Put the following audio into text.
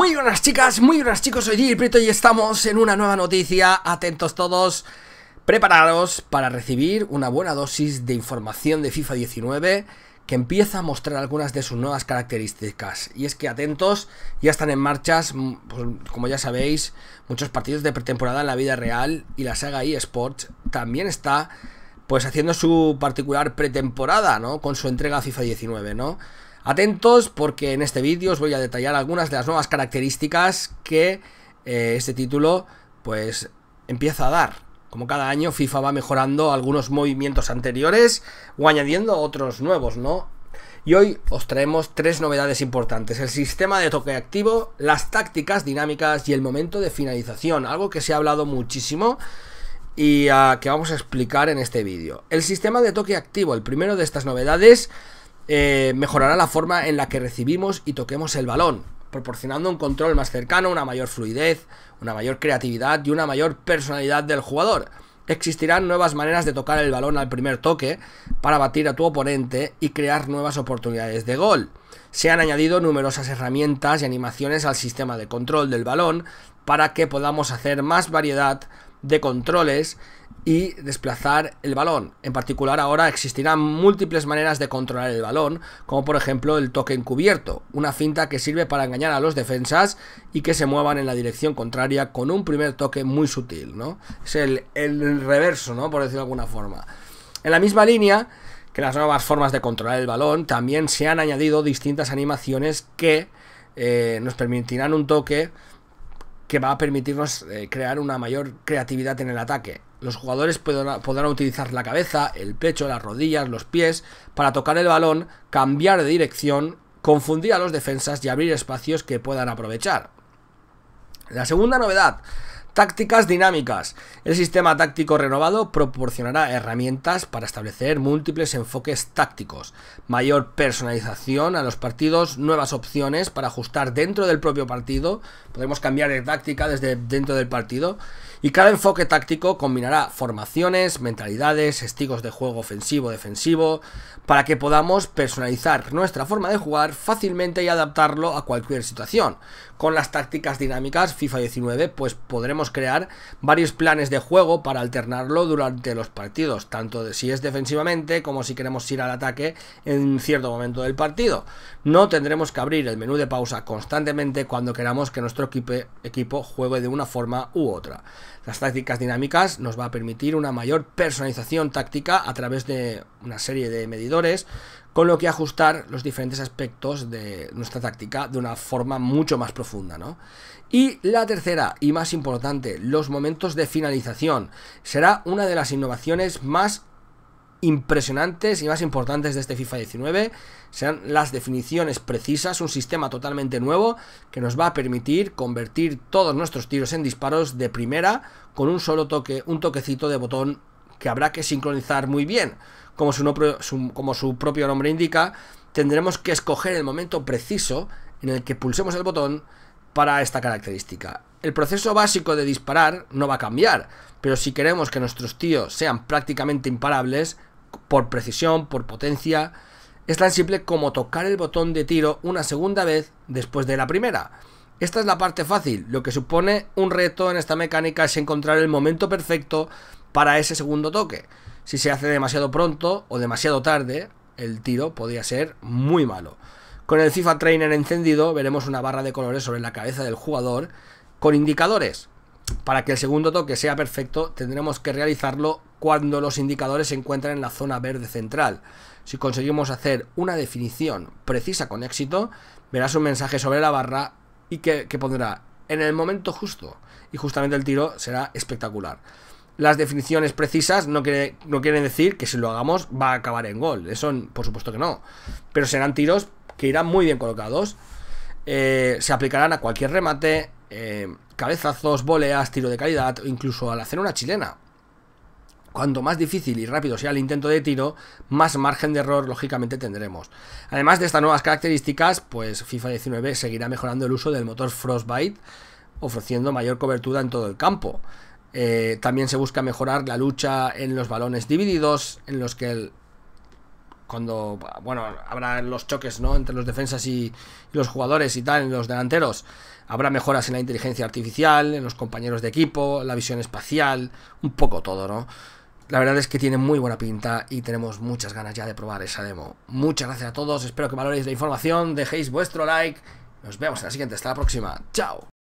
Muy buenas chicas, muy buenas chicos, soy Gil Brito y estamos en una nueva noticia, atentos todos, preparados para recibir una buena dosis de información de FIFA 19 que empieza a mostrar algunas de sus nuevas características. Y es que atentos, ya están en marchas, pues, como ya sabéis, muchos partidos de pretemporada en la vida real y la saga eSports también está pues haciendo su particular pretemporada, ¿no? Con su entrega a FIFA 19, ¿no? Atentos porque en este vídeo os voy a detallar algunas de las nuevas características que eh, este título pues empieza a dar. Como cada año FIFA va mejorando algunos movimientos anteriores o añadiendo otros nuevos, ¿no? Y hoy os traemos tres novedades importantes, el sistema de toque activo, las tácticas dinámicas y el momento de finalización, algo que se ha hablado muchísimo y ah, que vamos a explicar en este vídeo. El sistema de toque activo, el primero de estas novedades, eh, mejorará la forma en la que recibimos y toquemos el balón, proporcionando un control más cercano, una mayor fluidez, una mayor creatividad y una mayor personalidad del jugador. Existirán nuevas maneras de tocar el balón al primer toque para batir a tu oponente y crear nuevas oportunidades de gol. Se han añadido numerosas herramientas y animaciones al sistema de control del balón para que podamos hacer más variedad de controles y desplazar el balón. En particular ahora existirán múltiples maneras de controlar el balón, como por ejemplo el toque encubierto, una cinta que sirve para engañar a los defensas y que se muevan en la dirección contraria con un primer toque muy sutil, ¿no? Es el, el reverso, ¿no? Por decirlo de alguna forma. En la misma línea que las nuevas formas de controlar el balón, también se han añadido distintas animaciones que eh, nos permitirán un toque que va a permitirnos eh, crear una mayor creatividad en el ataque. Los jugadores podrán utilizar la cabeza, el pecho, las rodillas, los pies para tocar el balón, cambiar de dirección, confundir a los defensas y abrir espacios que puedan aprovechar. La segunda novedad Tácticas dinámicas. El sistema táctico renovado proporcionará herramientas para establecer múltiples enfoques tácticos, mayor personalización a los partidos, nuevas opciones para ajustar dentro del propio partido, podemos cambiar de táctica desde dentro del partido, y cada enfoque táctico combinará formaciones, mentalidades, estilos de juego ofensivo-defensivo, para que podamos personalizar nuestra forma de jugar fácilmente y adaptarlo a cualquier situación. Con las tácticas dinámicas FIFA 19 pues podremos crear varios planes de juego para alternarlo durante los partidos, tanto si es defensivamente como si queremos ir al ataque en cierto momento del partido. No tendremos que abrir el menú de pausa constantemente cuando queramos que nuestro equipo juegue de una forma u otra. Las tácticas dinámicas nos va a permitir una mayor personalización táctica a través de una serie de medidores con lo que ajustar los diferentes aspectos de nuestra táctica de una forma mucho más profunda, Y la tercera y más importante, los momentos de finalización. Será una de las innovaciones más impresionantes y más importantes de este FIFA 19 serán las definiciones precisas, un sistema totalmente nuevo que nos va a permitir convertir todos nuestros tiros en disparos de primera con un solo toque, un toquecito de botón que habrá que sincronizar muy bien. Como su, propio nombre indica, tendremos que escoger el momento preciso en el que pulsemos el botón para esta característica. El proceso básico de disparar no va a cambiar, pero si queremos que nuestros tíos sean prácticamente imparables, por precisión, por potencia, es tan simple como tocar el botón de tiro una segunda vez después de la primera. Esta es la parte fácil, lo que supone un reto en esta mecánica es encontrar el momento perfecto para ese segundo toque. Si se hace demasiado pronto o demasiado tarde, el tiro podría ser muy malo. Con el FIFA Trainer encendido veremos una barra de colores sobre la cabeza del jugador con indicadores. Para que el segundo toque sea perfecto tendremos que realizarlo cuando los indicadores se encuentran en la zona verde central. Si conseguimos hacer una definición precisa con éxito, verás un mensaje sobre la barra y que, pondrá en el momento justo. Y justamente el tiro será espectacular las definiciones precisas no, no, quieren decir que si lo hagamos va a acabar en gol. Eso, por supuesto que no. Pero serán tiros que irán muy bien colocados. Eh, se aplicarán a cualquier remate, eh, cabezazos, voleas, tiro de calidad, o incluso al hacer una chilena. Cuanto más difícil y rápido sea el intento de tiro, más margen de error lógicamente tendremos. Además de estas nuevas características, pues FIFA 19 seguirá mejorando el uso del motor Frostbite, ofreciendo mayor cobertura en todo el campo. Eh, también se busca mejorar la lucha en los balones divididos, en los que cuando bueno habrá los choques no entre los defensas y, y, los jugadores y tal en los delanteros habrá mejoras en la inteligencia artificial en los compañeros de equipo la visión espacial un poco todo no la verdad es que tiene muy buena pinta y tenemos muchas ganas ya de probar esa demo. Muchas gracias a todos, espero que valoréis la información, dejéis vuestro like. Nos vemos en la siguiente, hasta la próxima. Chao.